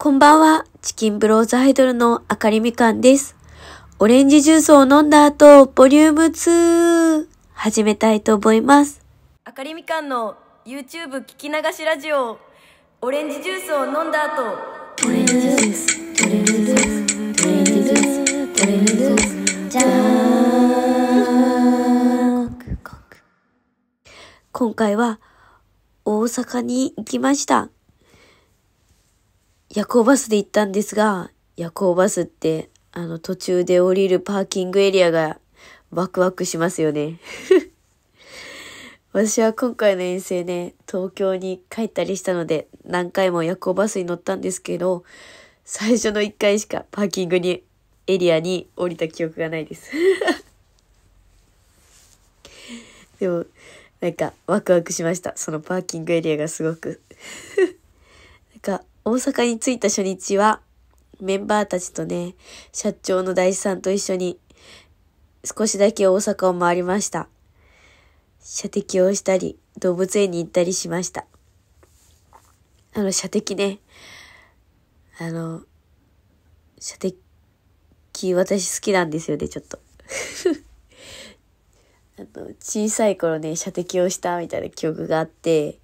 こんばんは、チキンブローズアイドルのあかりみかんです。オレンジジュースを飲んだ後、ボリューム2、始めたいと思います。あかりみかんの YouTube 聞き流しラジオ、オレンジジュースを飲んだ後、オレンジジュース、オレンジジュース、オレンジジュース、オレンジジュース、じゃーん。今回は、大阪に行きました。夜行バスで行ったんですが、夜行バスって、あの、途中で降りるパーキングエリアがワクワクしますよね。私は今回の遠征ね、東京に帰ったりしたので、何回も夜行バスに乗ったんですけど、最初の1回しかパーキングに、エリアに降りた記憶がないです。でも、なんかワクワクしました。そのパーキングエリアがすごく。なんか大阪に着いた初日は、メンバーたちとね、社長の大地さんと一緒に、少しだけ大阪を回りました。射的をしたり、動物園に行ったりしました。あの、射的ね。あの、射的、私好きなんですよね、ちょっと。あの、小さい頃ね、射的をしたみたいな記憶があって、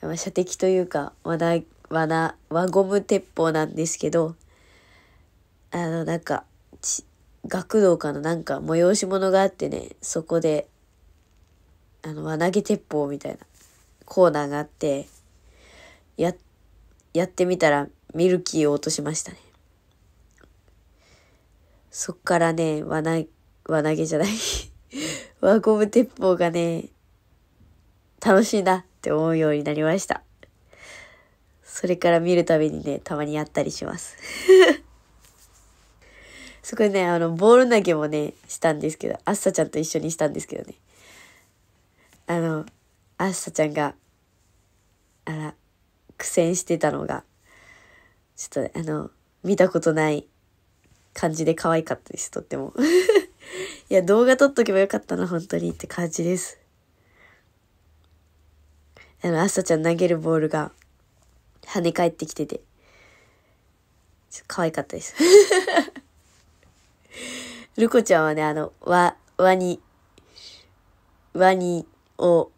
まあ、射的というか、まだ輪な、輪ゴム鉄砲なんですけど、あの、なんか、学童かのなんか催し物があってね、そこで、あの、輪投げ鉄砲みたいなコーナーがあって、や、やってみたらミルキーを落としましたね。そっからね、輪投げ、輪投げじゃない 輪ゴム鉄砲がね、楽しいなって思うようになりました。それから見るたびにね、たまにやったりします。すごいね、あの、ボール投げもね、したんですけど、あっさちゃんと一緒にしたんですけどね。あの、あっさちゃんが、あら、苦戦してたのが、ちょっと、あの、見たことない感じで可愛かったです、とっても。いや、動画撮っとけばよかったな、本当にって感じです。あの、あっさちゃん投げるボールが、跳ね返ってきてて。可愛かったです。ルコちゃんはね、あの、ワ、ワニ、ワニを、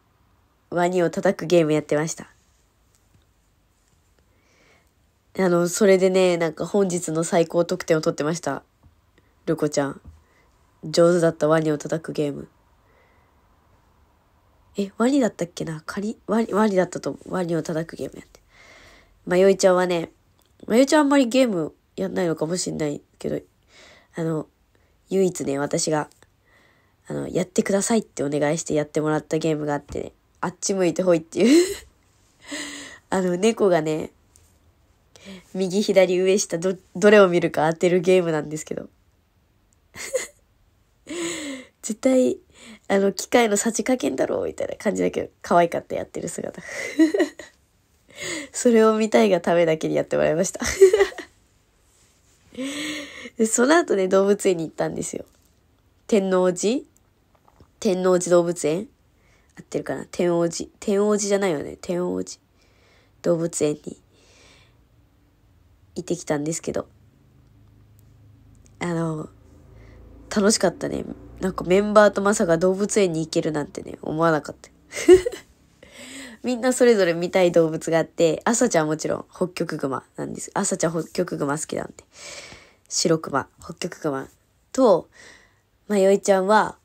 ワニを叩くゲームやってました。あの、それでね、なんか本日の最高得点を取ってました。ルコちゃん。上手だったワニを叩くゲーム。え、ワニだったっけな仮ワニ、ワニだったとワニを叩くゲームやって。まよいちゃんはね、まよいちゃんあんまりゲームやんないのかもしんないけど、あの、唯一ね、私が、あの、やってくださいってお願いしてやってもらったゲームがあってね、あっち向いてほいっていう あの、猫がね、右左上下ど、どれを見るか当てるゲームなんですけど。絶対、あの、機械のさじ加減だろうみたいな感じだけど、可愛かったやってる姿 それを見たいがためだけにやってもらいました で。その後ね、動物園に行ったんですよ。天王寺天王寺動物園合ってるかな天王寺。天王寺じゃないよね。天王寺。動物園に行ってきたんですけど。あの、楽しかったね。なんかメンバーとまさか動物園に行けるなんてね、思わなかった。みんなそれぞれ見たい動物があって、朝ちゃんもちろん北極熊なんです。朝ちゃん北極熊好きなんで。白熊、北極熊と、まよいちゃんは、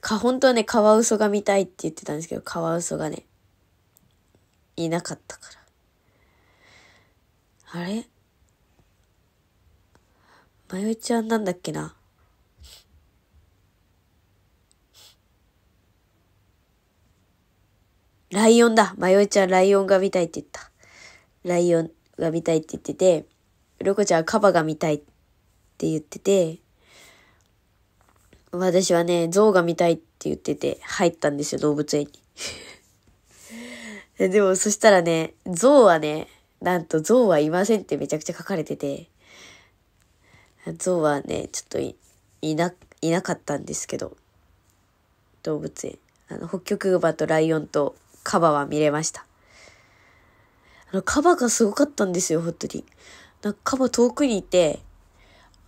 か、本当はね、カワウソが見たいって言ってたんですけど、カワウソがね、いなかったから。あれまよいちゃんなんだっけなライオンだ。迷いちゃんライオンが見たいって言った。ライオンが見たいって言ってて、ロコちゃんカバが見たいって言ってて、私はね、象が見たいって言ってて、入ったんですよ、動物園に。でも、そしたらね、象はね、なんと象はいませんってめちゃくちゃ書かれてて、象はね、ちょっといいな、いなかったんですけど、動物園。あの、北極馬とライオンとカバは見れました。あの、カバがすごかったんですよ、本当に。なんかカバ遠くにいて、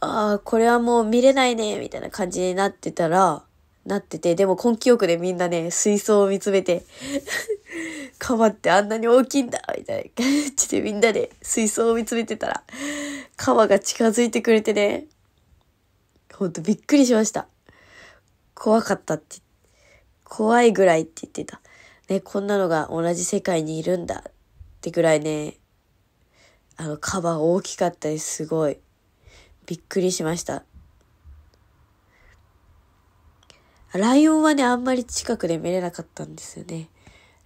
ああ、これはもう見れないね、みたいな感じになってたら、なってて、でも根気よくでみんなね、水槽を見つめて、カバってあんなに大きいんだみたいな感じでみんなで水槽を見つめてたら、カバが近づいてくれてね、ほんとびっくりしました。怖かったって。怖いぐらいって言ってた。ね、こんなのが同じ世界にいるんだってぐらいね、あの、カバー大きかったです。すごい。びっくりしました。ライオンはね、あんまり近くで見れなかったんですよね。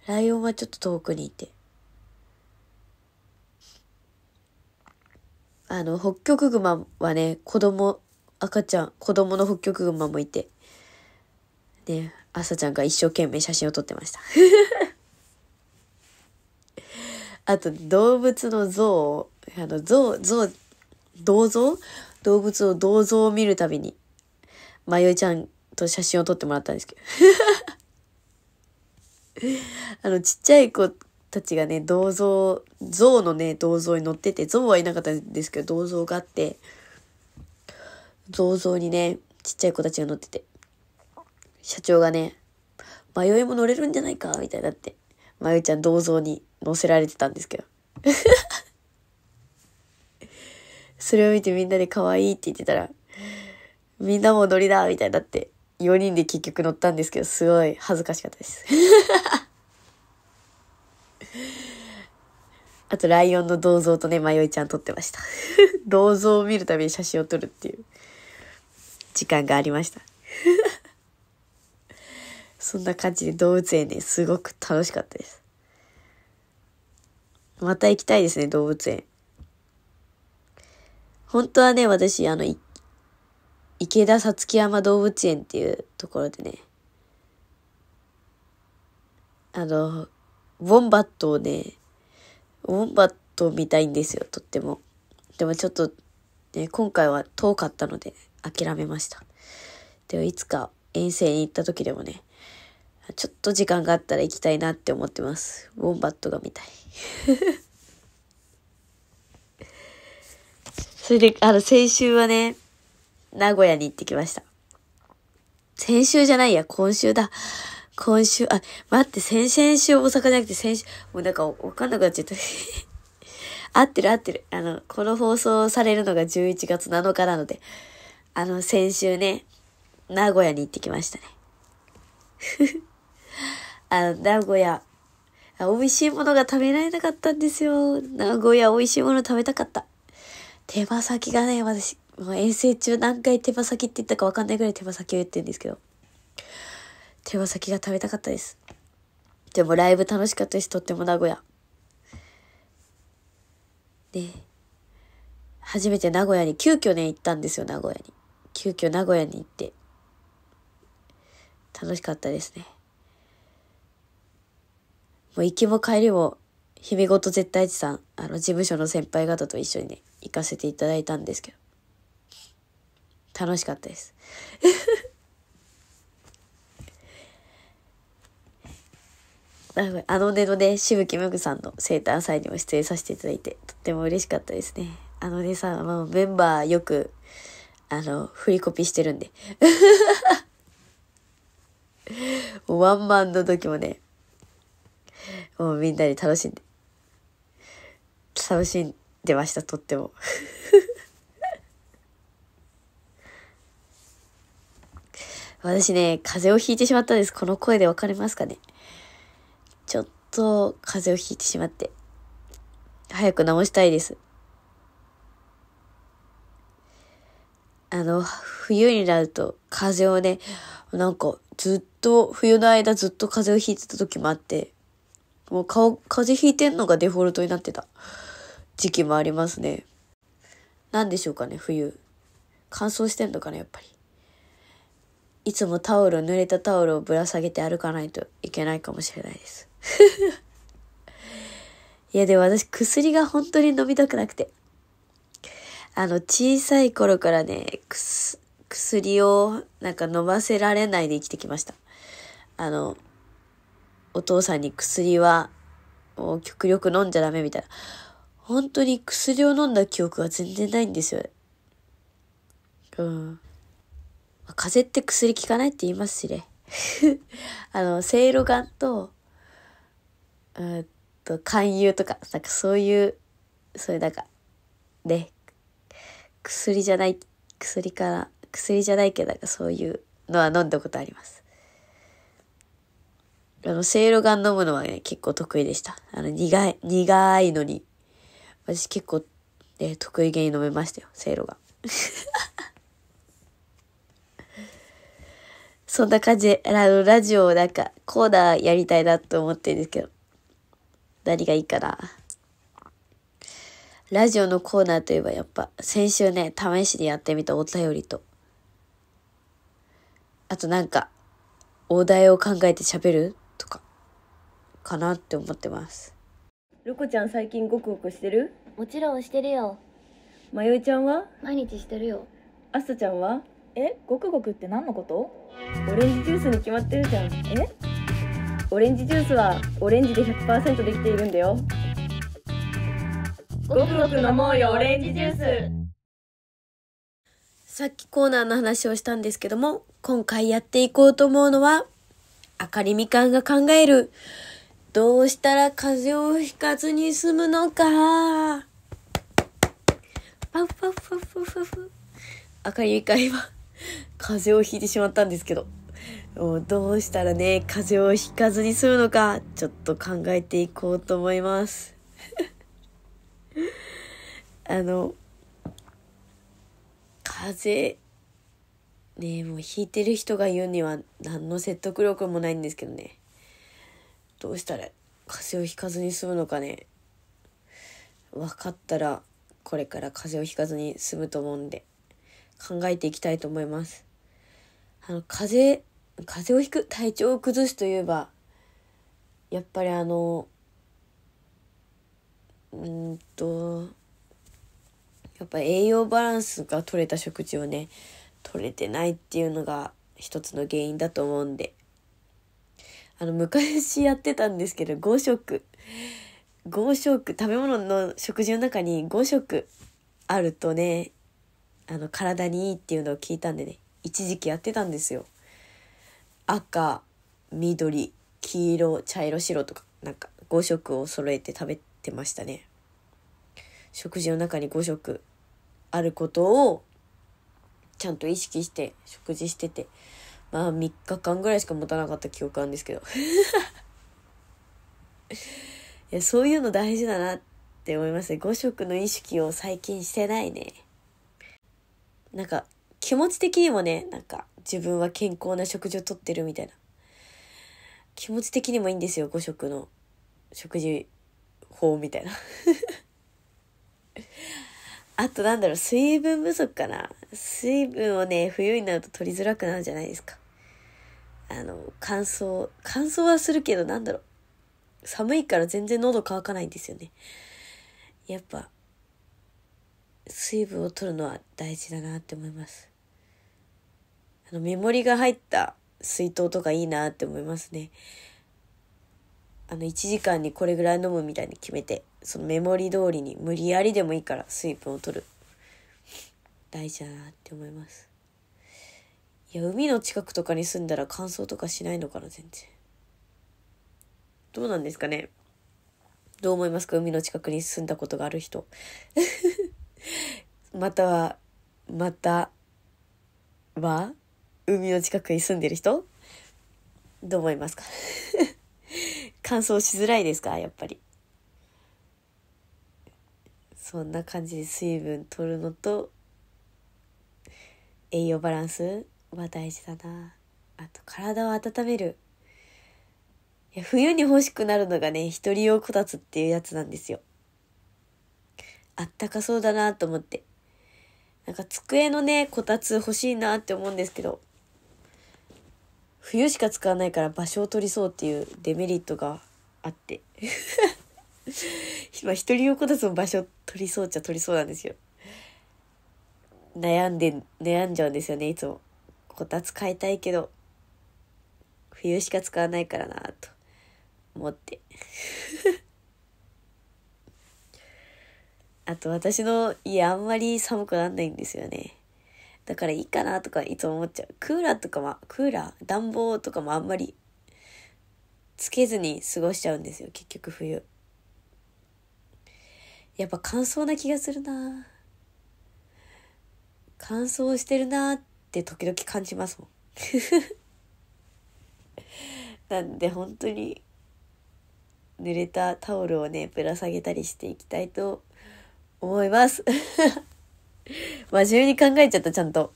ライオンはちょっと遠くにいて。あの、北極熊はね、子供、赤ちゃん、子供の北極熊もいて。ね、朝ちゃんが一生懸命写真を撮ってました。あと、動物の像あの、像、像、銅像動物の銅像を見るたびに、まよいちゃんと写真を撮ってもらったんですけど。あの、ちっちゃい子たちがね、銅像、像のね、銅像に乗ってて、像はいなかったんですけど、銅像があって、銅像にね、ちっちゃい子たちが乗ってて、社長がね、迷いも乗れるんじゃないか、みたいになって、まゆちゃん銅像に乗せられてたんですけど。それを見てみんなで可愛いって言ってたら、みんなも乗りだみたいになって、4人で結局乗ったんですけど、すごい恥ずかしかったです。あと、ライオンの銅像とね、迷いちゃん撮ってました。銅像を見るたびに写真を撮るっていう時間がありました。そんな感じで動物園ですごく楽しかったです。また行きたいですね、動物園。本当はね、私、あの、池田さつき山動物園っていうところでね、あの、ウォンバットをね、ウォンバットを見たいんですよ、とっても。でもちょっと、ね、今回は遠かったので諦めました。でもいつか遠征に行った時でもね、ちょっと時間があったら行きたいなって思ってます。ウォンバットが見たい。それで、あの、先週はね、名古屋に行ってきました。先週じゃないや、今週だ。今週、あ、待って、先々週大阪じゃなくて先週、もうなんかわかんなくなっちゃった。合ってる合ってる。あの、この放送されるのが11月7日なので、あの、先週ね、名古屋に行ってきましたね。あの、名古屋、美味しいものが食べられなかったんですよ。名古屋美味しいもの食べたかった。手羽先がね、私、もう遠征中何回手羽先って言ったかわかんないぐらい手羽先を言ってるんですけど。手羽先が食べたかったです。でもライブ楽しかったです。とっても名古屋。で、初めて名古屋に、急遽ね、行ったんですよ、名古屋に。急遽名古屋に行って。楽しかったですね。もう行きも帰りも、姫ごと絶対地さん、あの、事務所の先輩方と一緒にね、行かせていただいたんですけど、楽しかったです。あのねのね、しぶきむぐさんの生誕祭にも出演させていただいて、とっても嬉しかったですね。あのねさんはメンバーよく、あの、振りコピしてるんで。ワンマンの時もね、もうみんなで楽しんで、楽しんでました、とっても。私ね、風邪をひいてしまったんです。この声でわかりますかね。ちょっと風邪をひいてしまって、早く治したいです。あの、冬になると風邪をね、なんかずっと、冬の間ずっと風邪をひいてた時もあって、もう顔、風邪ひいてんのがデフォルトになってた時期もありますね。何でしょうかね、冬。乾燥してんのかな、やっぱり。いつもタオル、濡れたタオルをぶら下げて歩かないといけないかもしれないです。いや、でも私薬が本当に飲みたくなくて。あの、小さい頃からね、薬をなんか飲ませられないで生きてきました。あの、お父さんに薬はもう極力飲んじゃダメみたいな。本当に薬を飲んだ記憶は全然ないんですよ。うん。風邪って薬効かないって言いますしね。あの、せいろがんと、うんと、勧誘とか、なんかそういう、そういうなんか、ね、薬じゃない、薬から、薬じゃないけど、なんかそういうのは飲んだことあります。あの、せいろがん飲むのはね、結構得意でした。あの、苦い、苦いのに。私結構、ね、得意げに飲めましたよ、せいろがん。そんな感じで、あの、ラジオなんか、コーナーやりたいなと思ってるんですけど、何がいいかな。ラジオのコーナーといえばやっぱ、先週ね、試しにやってみたお便りと、あとなんか、お題を考えて喋るかなって思ってますロコちゃん最近ごくごくしてるもちろんしてるよまゆいちゃんは毎日してるよあすちゃんはえごくごくって何のことオレンジジュースに決まってるじゃんえオレンジジュースはオレンジで100%できているんだよごくごく飲もうよオレンジジュースさっきコーナーの話をしたんですけども、今回やっていこうと思うのは、あかりみかんが考えるどうしたら風邪をひかずに済むのか。パフパフパフパフパ赤い会は風邪をひいてしまったんですけど。もうどうしたらね、風邪をひかずに済むのか、ちょっと考えていこうと思います。あの、風邪、ねもうひいてる人が言うには何の説得力もないんですけどね。どうしたら風邪をひかずに済むのかね分かったらこれから風邪をひかずに済むと思うんで考えていきたいと思いますあの風邪風邪をひく体調を崩すといえばやっぱりあのうんとやっぱ栄養バランスが取れた食事をね取れてないっていうのが一つの原因だと思うんであの昔やってたんですけど5食5食食べ物の食事の中に5食あるとねあの体にいいっていうのを聞いたんでね一時期やってたんですよ。赤緑黄色茶色白とかなんか5色を揃えて食べてましたね。食事の中に5食あることをちゃんと意識して食事しててまあ3日間ぐらいしか持たなかった記憶あるんですけど いやそういうの大事だなって思いますね5色の意識を最近してないねなんか気持ち的にもねなんか自分は健康な食事をとってるみたいな気持ち的にもいいんですよ5食の食事法みたいな あとなんだろう水分不足かな水分をね、冬になると取りづらくなるじゃないですか。あの、乾燥、乾燥はするけど、なんだろう。寒いから全然喉乾かないんですよね。やっぱ、水分を取るのは大事だなって思います。あの、メモリが入った水筒とかいいなって思いますね。あの、1時間にこれぐらい飲むみたいに決めて、そのメモリ通りに無理やりでもいいから水分を取る大事だなって思いますいや海の近くとかに住んだら乾燥とかしないのかな全然どうなんですかねどう思いますか海の近くに住んだことがある人 またはまたは海の近くに住んでる人どう思いますか 乾燥しづらいですかやっぱりそんな感じで水分取るのと栄養バランスは大事だなあと体を温めるいや冬に欲しくなるのがね一人用こたつっていうやつなんですよあったかそうだなと思ってなんか机のねこたつ欲しいなって思うんですけど冬しか使わないから場所を取りそうっていうデメリットがあって今 一人用こたつの場所取りそうっちゃ取りそうなんですよ悩んで、悩んじゃうんですよね、いつも。こたつ買いたいけど、冬しか使わないからなと思って。あと私の家あんまり寒くなんないんですよね。だからいいかなとかいつも思っちゃう。クーラーとかも、クーラー、暖房とかもあんまりつけずに過ごしちゃうんですよ、結局冬。やっぱ乾燥な気がするな乾燥してるなって時々感じますもん。なんで本当に濡れたタオルをねぶら下げたりしていきたいと思います真面目に考えちゃったちゃんと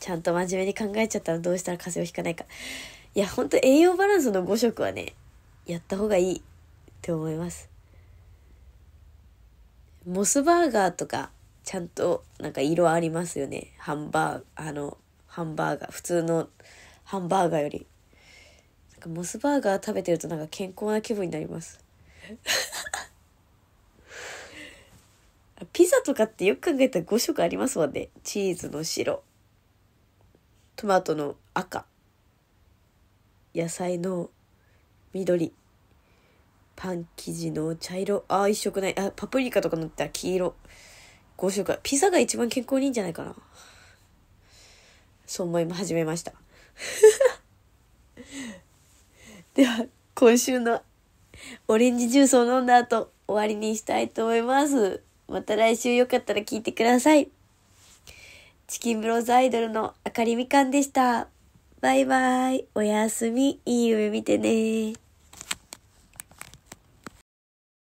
ちゃんと真面目に考えちゃったらどうしたら風邪をひかないかいやほんと栄養バランスの5食はねやった方がいいって思いますモスバーガーとかちゃんとなんか色ありますよねハンバーあのハンバーガー普通のハンバーガーよりなんかモスバーガー食べてるとなんか健康な気分になります ピザとかってよく考えたら5色ありますもんねチーズの白トマトの赤野菜の緑パン生地の茶色ああ一色ないあパプリカとか塗ったら黄色5食はピザが一番健康にいいんじゃないかなそう思い始めました では今週のオレンジジュースを飲んだ後終わりにしたいと思いますまた来週よかったら聞いてくださいチキンブローズアイドルのあかりみかんでしたバイバイおやすみいい夢見てね